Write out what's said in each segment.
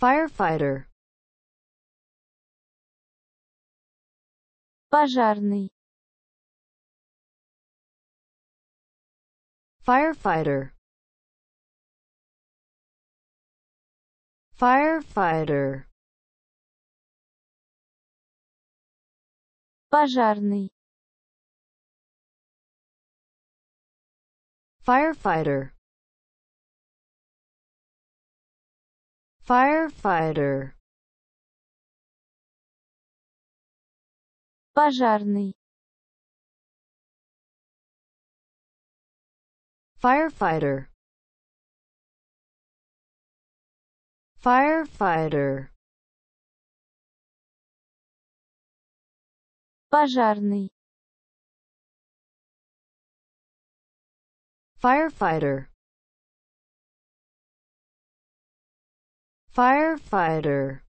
Firefighter. Пожарный. Firefighter. Firefighter. Пожарный. Firefighter. firefighter пожарный firefighter firefighter пожарный firefighter firefighter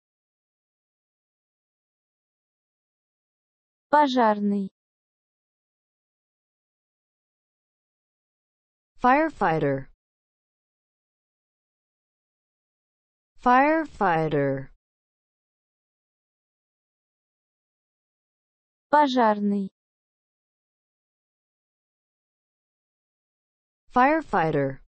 пожарный firefighter firefighter пожарный firefighter